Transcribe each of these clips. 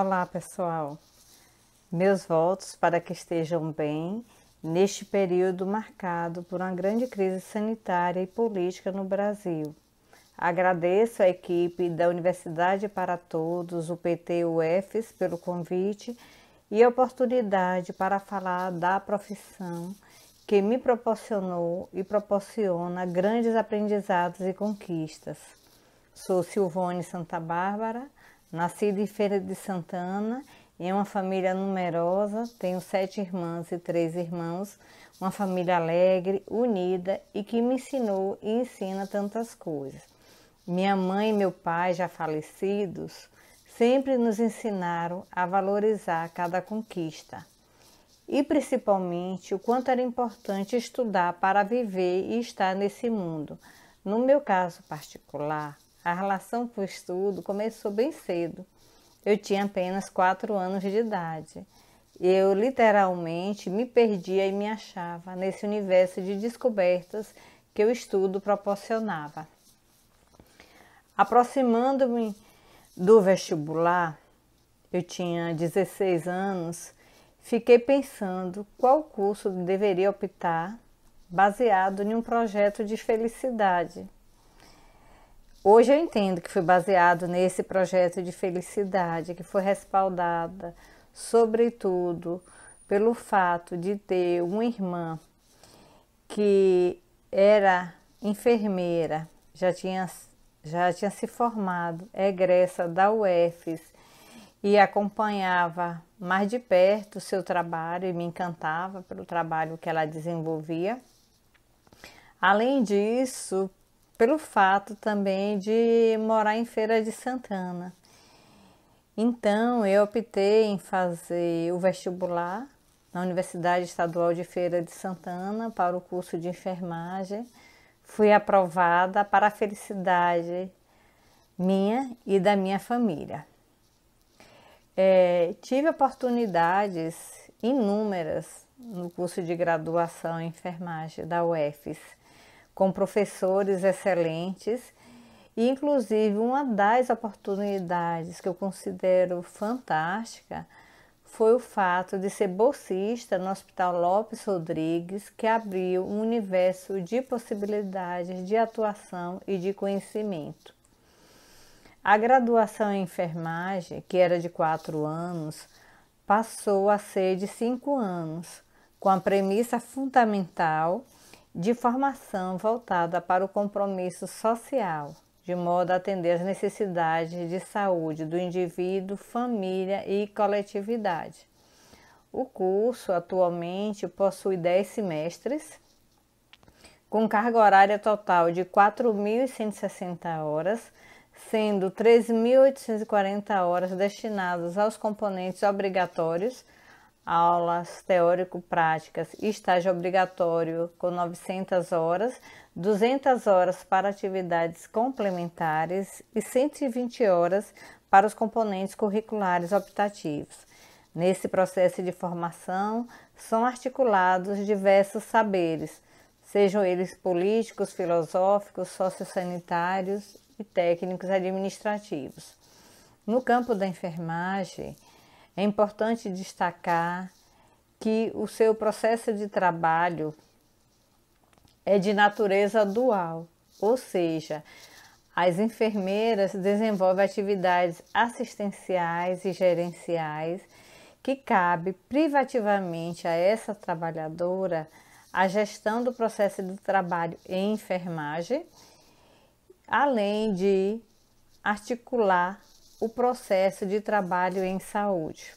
Olá, pessoal. Meus votos para que estejam bem neste período marcado por uma grande crise sanitária e política no Brasil. Agradeço a equipe da Universidade para Todos, o PTUFS, pelo convite e oportunidade para falar da profissão que me proporcionou e proporciona grandes aprendizados e conquistas. Sou Silvone Santa Bárbara Nascido em Feira de Santana, em é uma família numerosa, tenho sete irmãs e três irmãos, uma família alegre, unida e que me ensinou e ensina tantas coisas. Minha mãe e meu pai, já falecidos, sempre nos ensinaram a valorizar cada conquista e principalmente o quanto era importante estudar para viver e estar nesse mundo. No meu caso particular, a relação com o estudo começou bem cedo. Eu tinha apenas quatro anos de idade. Eu literalmente me perdia e me achava nesse universo de descobertas que o estudo proporcionava. Aproximando-me do vestibular, eu tinha 16 anos, fiquei pensando qual curso deveria optar, baseado em um projeto de felicidade Hoje eu entendo que foi baseado nesse projeto de felicidade, que foi respaldada, sobretudo, pelo fato de ter uma irmã que era enfermeira, já tinha, já tinha se formado, é egressa da UFES e acompanhava mais de perto o seu trabalho e me encantava pelo trabalho que ela desenvolvia. Além disso, pelo fato também de morar em Feira de Santana. Então, eu optei em fazer o vestibular na Universidade Estadual de Feira de Santana para o curso de enfermagem. Fui aprovada para a felicidade minha e da minha família. É, tive oportunidades inúmeras no curso de graduação em enfermagem da UFES com professores excelentes. E, inclusive, uma das oportunidades que eu considero fantástica foi o fato de ser bolsista no Hospital Lopes Rodrigues, que abriu um universo de possibilidades de atuação e de conhecimento. A graduação em enfermagem, que era de quatro anos, passou a ser de cinco anos, com a premissa fundamental de formação voltada para o compromisso social, de modo a atender às necessidades de saúde do indivíduo, família e coletividade. O curso atualmente possui 10 semestres, com carga horária total de 4.160 horas, sendo 3.840 horas destinadas aos componentes obrigatórios aulas teórico-práticas, estágio obrigatório com 900 horas, 200 horas para atividades complementares e 120 horas para os componentes curriculares optativos. Nesse processo de formação são articulados diversos saberes, sejam eles políticos, filosóficos, sociossanitários e técnicos administrativos. No campo da enfermagem, é importante destacar que o seu processo de trabalho é de natureza dual, ou seja, as enfermeiras desenvolvem atividades assistenciais e gerenciais que cabe privativamente a essa trabalhadora a gestão do processo de trabalho em enfermagem, além de articular o processo de trabalho em saúde.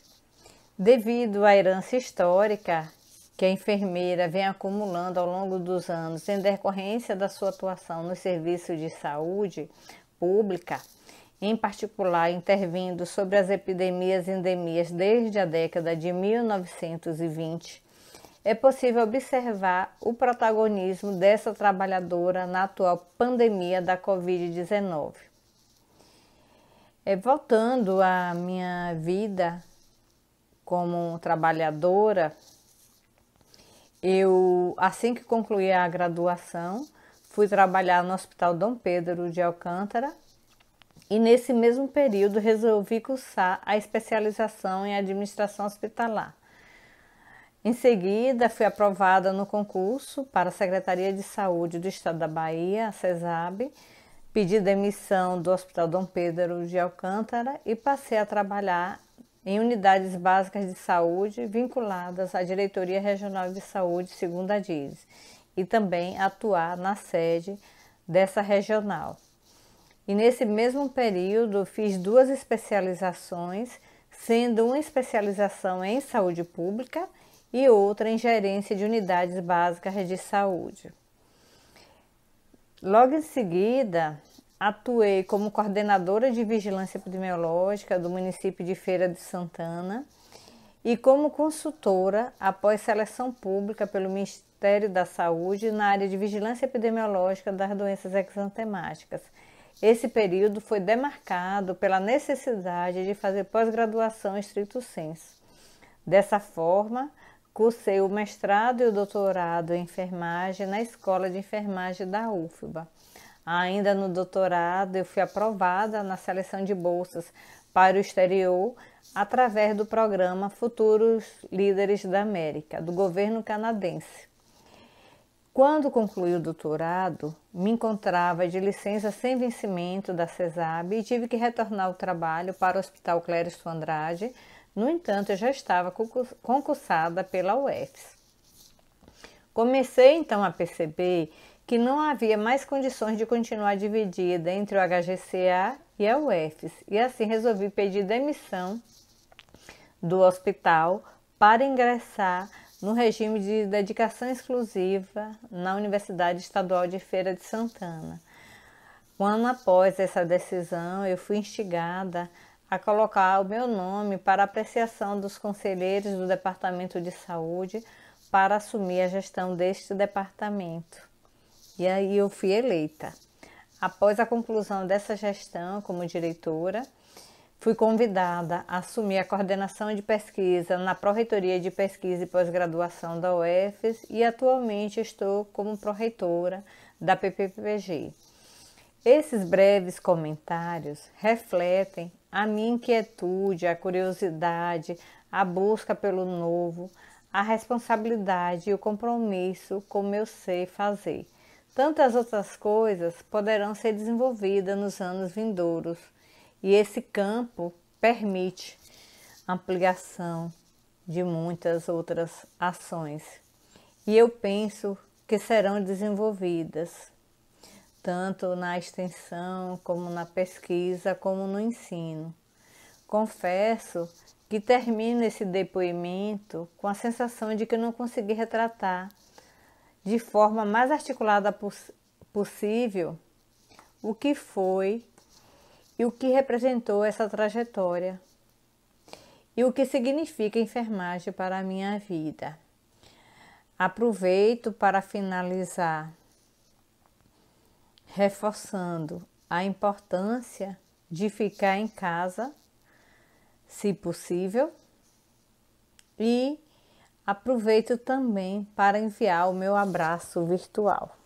Devido à herança histórica que a enfermeira vem acumulando ao longo dos anos em decorrência da sua atuação no serviço de saúde pública, em particular intervindo sobre as epidemias e endemias desde a década de 1920, é possível observar o protagonismo dessa trabalhadora na atual pandemia da Covid-19. É, voltando à minha vida como trabalhadora, eu, assim que concluí a graduação, fui trabalhar no Hospital Dom Pedro de Alcântara e nesse mesmo período resolvi cursar a especialização em administração hospitalar. Em seguida, fui aprovada no concurso para a Secretaria de Saúde do Estado da Bahia, a CESAB, pedi demissão do Hospital Dom Pedro de Alcântara e passei a trabalhar em unidades básicas de saúde vinculadas à Diretoria Regional de Saúde, segundo a DIS, e também atuar na sede dessa regional. E nesse mesmo período fiz duas especializações, sendo uma especialização em saúde pública e outra em gerência de unidades básicas de saúde. Logo em seguida, atuei como coordenadora de vigilância epidemiológica do município de Feira de Santana e como consultora após seleção pública pelo Ministério da Saúde na área de vigilância epidemiológica das doenças exantemáticas. Esse período foi demarcado pela necessidade de fazer pós-graduação em estrito senso. Dessa forma, Cursei o mestrado e o doutorado em enfermagem na Escola de Enfermagem da UFBA. Ainda no doutorado, eu fui aprovada na seleção de bolsas para o exterior através do programa Futuros Líderes da América, do governo canadense. Quando concluí o doutorado, me encontrava de licença sem vencimento da CESAB e tive que retornar ao trabalho para o Hospital Cléristo Andrade no entanto, eu já estava concursada pela UFS. Comecei então a perceber que não havia mais condições de continuar dividida entre o HGCA e a UFS, e assim resolvi pedir demissão do hospital para ingressar no regime de dedicação exclusiva na Universidade Estadual de Feira de Santana. Um ano após essa decisão, eu fui instigada a colocar o meu nome para apreciação dos conselheiros do Departamento de Saúde para assumir a gestão deste departamento. E aí eu fui eleita. Após a conclusão dessa gestão como diretora, fui convidada a assumir a coordenação de pesquisa na Pró-Reitoria de Pesquisa e Pós-Graduação da UFES e atualmente estou como pró-reitora da PPPG. Esses breves comentários refletem a minha inquietude, a curiosidade, a busca pelo novo, a responsabilidade e o compromisso com o meu ser fazer. Tantas outras coisas poderão ser desenvolvidas nos anos vindouros, e esse campo permite ampliação de muitas outras ações. E eu penso que serão desenvolvidas tanto na extensão, como na pesquisa, como no ensino. Confesso que termino esse depoimento com a sensação de que não consegui retratar de forma mais articulada poss possível o que foi e o que representou essa trajetória e o que significa enfermagem para a minha vida. Aproveito para finalizar reforçando a importância de ficar em casa, se possível, e aproveito também para enviar o meu abraço virtual.